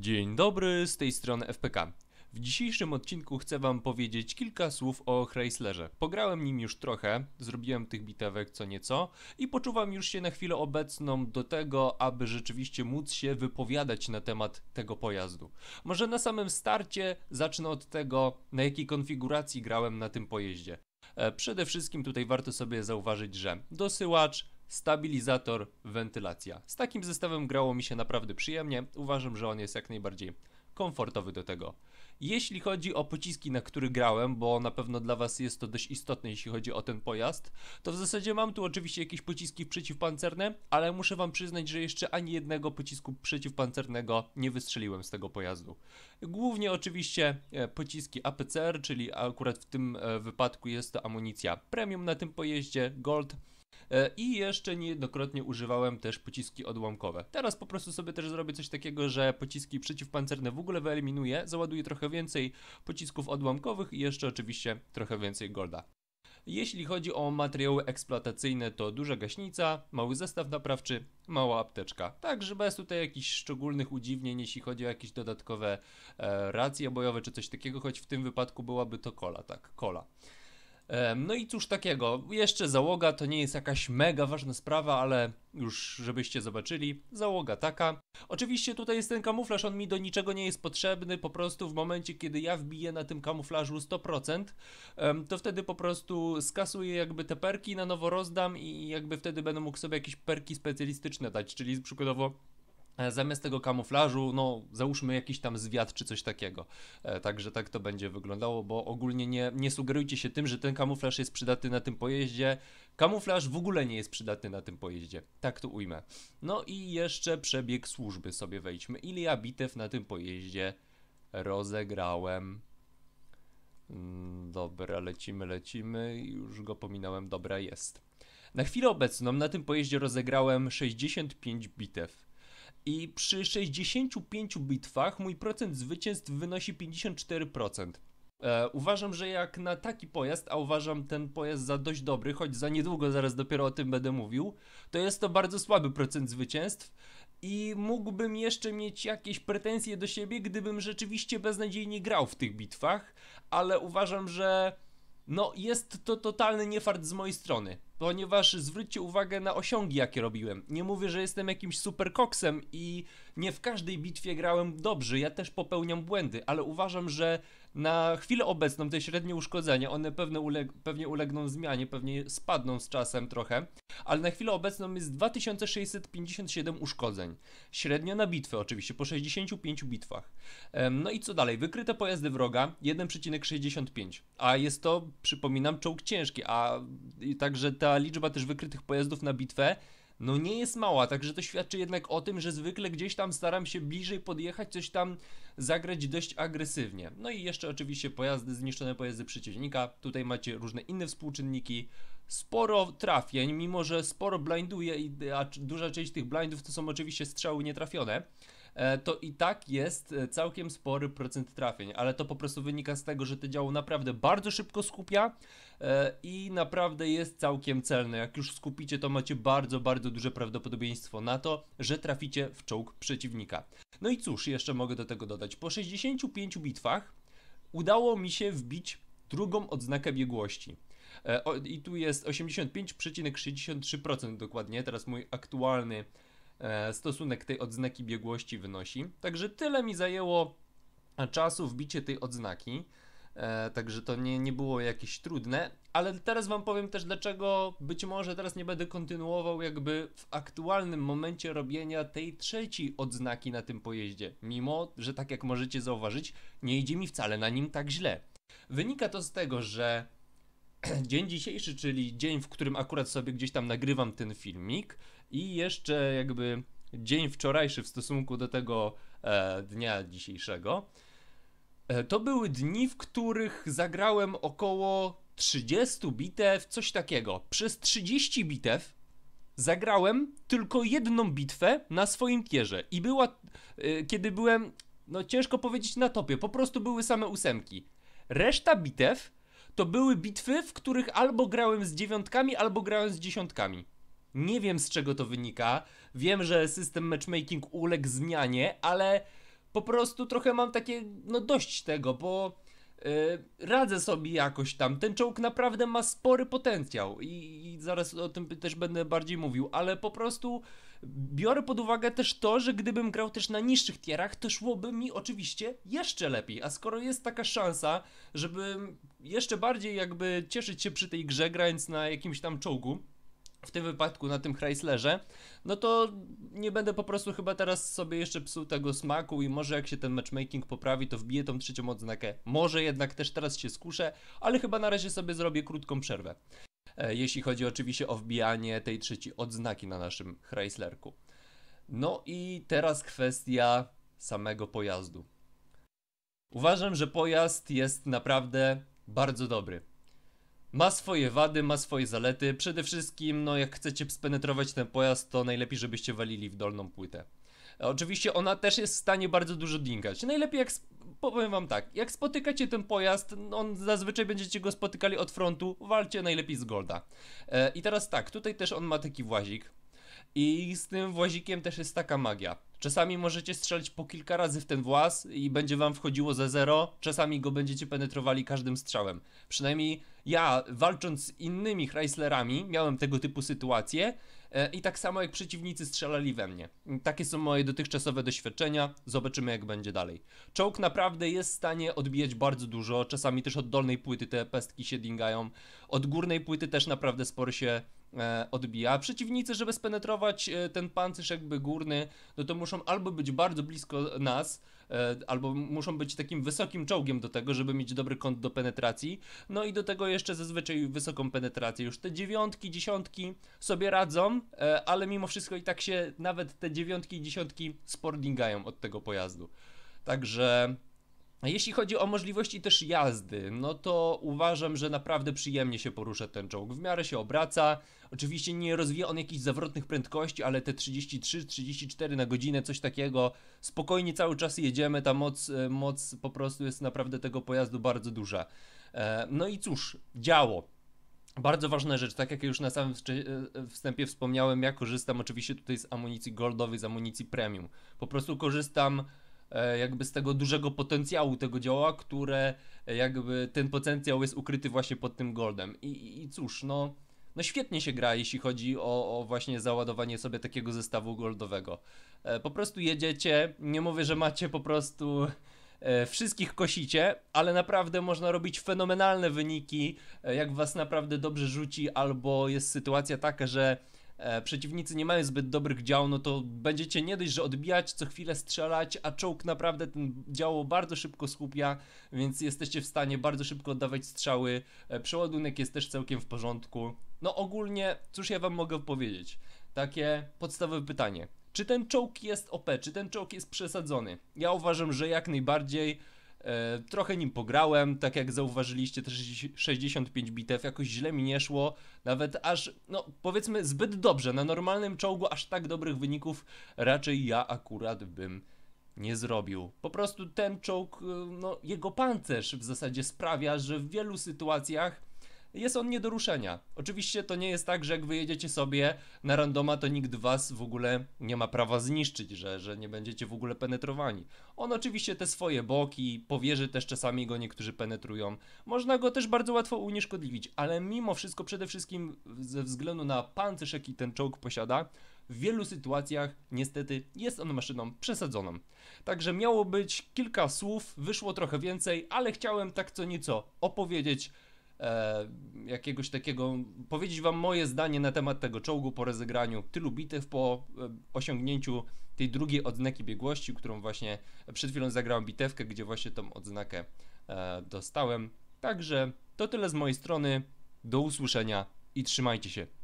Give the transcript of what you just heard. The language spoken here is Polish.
Dzień dobry, z tej strony FPK. W dzisiejszym odcinku chcę Wam powiedzieć kilka słów o Chryslerze. Pograłem nim już trochę, zrobiłem tych bitewek co nieco i poczuwam już się na chwilę obecną do tego, aby rzeczywiście móc się wypowiadać na temat tego pojazdu. Może na samym starcie zacznę od tego, na jakiej konfiguracji grałem na tym pojeździe. E, przede wszystkim tutaj warto sobie zauważyć, że dosyłacz, stabilizator, wentylacja. Z takim zestawem grało mi się naprawdę przyjemnie. Uważam, że on jest jak najbardziej komfortowy do tego. Jeśli chodzi o pociski, na który grałem, bo na pewno dla Was jest to dość istotne, jeśli chodzi o ten pojazd, to w zasadzie mam tu oczywiście jakieś pociski przeciwpancerne, ale muszę Wam przyznać, że jeszcze ani jednego pocisku przeciwpancernego nie wystrzeliłem z tego pojazdu. Głównie oczywiście e, pociski APCR, czyli akurat w tym e, wypadku jest to amunicja premium na tym pojeździe, gold, E, I jeszcze niejednokrotnie używałem też pociski odłamkowe. Teraz po prostu sobie też zrobię coś takiego, że pociski przeciwpancerne w ogóle wyeliminuję, załaduję trochę więcej pocisków odłamkowych i jeszcze oczywiście trochę więcej golda. Jeśli chodzi o materiały eksploatacyjne, to duża gaśnica, mały zestaw naprawczy, mała apteczka. Także bez tutaj jakichś szczególnych udziwnień, jeśli chodzi o jakieś dodatkowe e, racje bojowe czy coś takiego, choć w tym wypadku byłaby to kola, tak, kola. No i cóż takiego, jeszcze załoga to nie jest jakaś mega ważna sprawa, ale już żebyście zobaczyli, załoga taka. Oczywiście tutaj jest ten kamuflaż, on mi do niczego nie jest potrzebny, po prostu w momencie kiedy ja wbiję na tym kamuflażu 100%, to wtedy po prostu skasuję jakby te perki, na nowo rozdam i jakby wtedy będę mógł sobie jakieś perki specjalistyczne dać, czyli przykładowo E, zamiast tego kamuflażu, no załóżmy jakiś tam zwiat czy coś takiego. E, także tak to będzie wyglądało, bo ogólnie nie, nie sugerujcie się tym, że ten kamuflaż jest przydatny na tym pojeździe. Kamuflaż w ogóle nie jest przydatny na tym pojeździe. Tak to ujmę. No i jeszcze przebieg służby sobie wejdźmy. Ile ja bitew na tym pojeździe rozegrałem? Mm, dobra, lecimy, lecimy. Już go pominąłem. Dobra, jest. Na chwilę obecną na tym pojeździe rozegrałem 65 bitew i przy 65 bitwach mój procent zwycięstw wynosi 54%. E, uważam, że jak na taki pojazd, a uważam ten pojazd za dość dobry, choć za niedługo zaraz dopiero o tym będę mówił, to jest to bardzo słaby procent zwycięstw i mógłbym jeszcze mieć jakieś pretensje do siebie, gdybym rzeczywiście beznadziejnie grał w tych bitwach, ale uważam, że no jest to totalny niefart z mojej strony, ponieważ zwróćcie uwagę na osiągi jakie robiłem. Nie mówię, że jestem jakimś super koksem i nie w każdej bitwie grałem dobrze, ja też popełniam błędy, ale uważam, że na chwilę obecną te średnie uszkodzenia, one pewne uleg pewnie ulegną zmianie, pewnie spadną z czasem trochę, ale na chwilę obecną jest 2657 uszkodzeń. Średnio na bitwę oczywiście, po 65 bitwach. Ehm, no i co dalej? Wykryte pojazdy wroga 1,65, a jest to, przypominam, czołg ciężki, a także ta liczba też wykrytych pojazdów na bitwę no nie jest mała, także to świadczy jednak o tym, że zwykle gdzieś tam staram się bliżej podjechać, coś tam zagrać dość agresywnie. No i jeszcze oczywiście pojazdy, zniszczone pojazdy przeciwnika, tutaj macie różne inne współczynniki, sporo trafień, mimo że sporo blinduje, a duża część tych blindów to są oczywiście strzały nietrafione. E, to i tak jest e, całkiem spory procent trafień, ale to po prostu wynika z tego, że to działo naprawdę bardzo szybko skupia e, i naprawdę jest całkiem celne. Jak już skupicie, to macie bardzo, bardzo duże prawdopodobieństwo na to, że traficie w czołg przeciwnika. No i cóż, jeszcze mogę do tego dodać. Po 65 bitwach udało mi się wbić drugą odznakę biegłości. I tu jest 85,63% dokładnie, teraz mój aktualny E, stosunek tej odznaki biegłości wynosi. Także tyle mi zajęło czasu wbicie tej odznaki. E, także to nie, nie było jakieś trudne, ale teraz Wam powiem też, dlaczego być może teraz nie będę kontynuował, jakby w aktualnym momencie robienia tej trzeciej odznaki na tym pojeździe. Mimo, że tak jak możecie zauważyć, nie idzie mi wcale na nim tak źle. Wynika to z tego, że dzień dzisiejszy, czyli dzień, w którym akurat sobie gdzieś tam nagrywam ten filmik i jeszcze jakby dzień wczorajszy w stosunku do tego e, dnia dzisiejszego. E, to były dni, w których zagrałem około 30 bitew, coś takiego. Przez 30 bitew zagrałem tylko jedną bitwę na swoim tierze i była, e, kiedy byłem, no ciężko powiedzieć na topie, po prostu były same ósemki. Reszta bitew to były bitwy, w których albo grałem z dziewiątkami, albo grałem z dziesiątkami. Nie wiem z czego to wynika. Wiem, że system matchmaking uległ zmianie, ale po prostu trochę mam takie, no dość tego, bo yy, radzę sobie jakoś tam. Ten czołg naprawdę ma spory potencjał i, i zaraz o tym też będę bardziej mówił, ale po prostu Biorę pod uwagę też to, że gdybym grał też na niższych tierach, to szłoby mi oczywiście jeszcze lepiej. A skoro jest taka szansa, żeby jeszcze bardziej jakby cieszyć się przy tej grze, grając na jakimś tam czołgu, w tym wypadku na tym Chryslerze, no to nie będę po prostu chyba teraz sobie jeszcze psuł tego smaku i może jak się ten matchmaking poprawi, to wbiję tą trzecią odznakę. Może jednak też teraz się skuszę, ale chyba na razie sobie zrobię krótką przerwę. E, jeśli chodzi oczywiście o wbijanie tej trzeciej odznaki na naszym Chryslerku. No i teraz kwestia samego pojazdu. Uważam, że pojazd jest naprawdę bardzo dobry. Ma swoje wady, ma swoje zalety. Przede wszystkim, no jak chcecie spenetrować ten pojazd, to najlepiej, żebyście walili w dolną płytę. Oczywiście ona też jest w stanie bardzo dużo dingać. Najlepiej jak powiem wam tak, jak spotykacie ten pojazd, on zazwyczaj będziecie go spotykali od frontu, walcie najlepiej z Golda. E, I teraz tak, tutaj też on ma taki włazik. I z tym włazikiem też jest taka magia. Czasami możecie strzelić po kilka razy w ten właz i będzie wam wchodziło ze zero, czasami go będziecie penetrowali każdym strzałem. Przynajmniej ja, walcząc z innymi Chryslerami, miałem tego typu sytuacje E, I tak samo jak przeciwnicy strzelali we mnie. Takie są moje dotychczasowe doświadczenia, zobaczymy jak będzie dalej. Czołg naprawdę jest w stanie odbijać bardzo dużo, czasami też od dolnej płyty te pestki się dingają. Od górnej płyty też naprawdę sporo się e, odbija. Przeciwnicy, żeby spenetrować e, ten pancerz jakby górny, no to muszą albo być bardzo blisko nas, E, albo muszą być takim wysokim czołgiem do tego, żeby mieć dobry kąt do penetracji. No i do tego jeszcze zazwyczaj wysoką penetrację. Już te dziewiątki, dziesiątki sobie radzą, e, ale mimo wszystko i tak się nawet te dziewiątki i dziesiątki spordingają od tego pojazdu. Także jeśli chodzi o możliwości też jazdy, no to uważam, że naprawdę przyjemnie się porusza ten czołg. W miarę się obraca. Oczywiście nie rozwija on jakichś zawrotnych prędkości, ale te 33-34 na godzinę, coś takiego, spokojnie cały czas jedziemy. Ta moc, e, moc po prostu jest naprawdę tego pojazdu bardzo duża. E, no i cóż, działo. Bardzo ważna rzecz, tak jak już na samym e, wstępie wspomniałem, ja korzystam oczywiście tutaj z amunicji goldowej, z amunicji premium. Po prostu korzystam E, jakby z tego dużego potencjału tego działa, które e, jakby ten potencjał jest ukryty właśnie pod tym goldem. I, i cóż, no, no świetnie się gra, jeśli chodzi o, o właśnie załadowanie sobie takiego zestawu goldowego. E, po prostu jedziecie, nie mówię, że macie po prostu wszystkich kosicie, ale naprawdę można robić fenomenalne wyniki, jak was naprawdę dobrze rzuci, albo jest sytuacja taka, że E, przeciwnicy nie mają zbyt dobrych dział, no to będziecie nie dość, że odbijać, co chwilę strzelać, a czołg naprawdę ten działo bardzo szybko skupia, więc jesteście w stanie bardzo szybko oddawać strzały, e, przeładunek jest też całkiem w porządku. No ogólnie, cóż ja wam mogę powiedzieć? Takie podstawowe pytanie. Czy ten czołg jest OP? Czy ten czołg jest przesadzony? Ja uważam, że jak najbardziej E, trochę nim pograłem, tak jak zauważyliście, też 65 bitew, jakoś źle mi nie szło, nawet aż, no powiedzmy zbyt dobrze, na normalnym czołgu aż tak dobrych wyników raczej ja akurat bym nie zrobił. Po prostu ten czołg, e, no jego pancerz w zasadzie sprawia, że w wielu sytuacjach jest on nie do ruszenia. Oczywiście to nie jest tak, że jak wyjedziecie sobie na randoma, to nikt was w ogóle nie ma prawa zniszczyć, że, że nie będziecie w ogóle penetrowani. On oczywiście te swoje boki, powierzy też czasami go niektórzy penetrują. Można go też bardzo łatwo unieszkodliwić, ale mimo wszystko przede wszystkim ze względu na pancerz, jaki ten czołg posiada, w wielu sytuacjach niestety jest on maszyną przesadzoną. Także miało być kilka słów, wyszło trochę więcej, ale chciałem tak co nieco opowiedzieć e, jakiegoś takiego, powiedzieć wam moje zdanie na temat tego czołgu po rozegraniu tylu bitew, po e, osiągnięciu tej drugiej odznaki biegłości, którą właśnie przed chwilą zagrałem bitewkę, gdzie właśnie tą odznakę e, dostałem. Także to tyle z mojej strony. Do usłyszenia i trzymajcie się.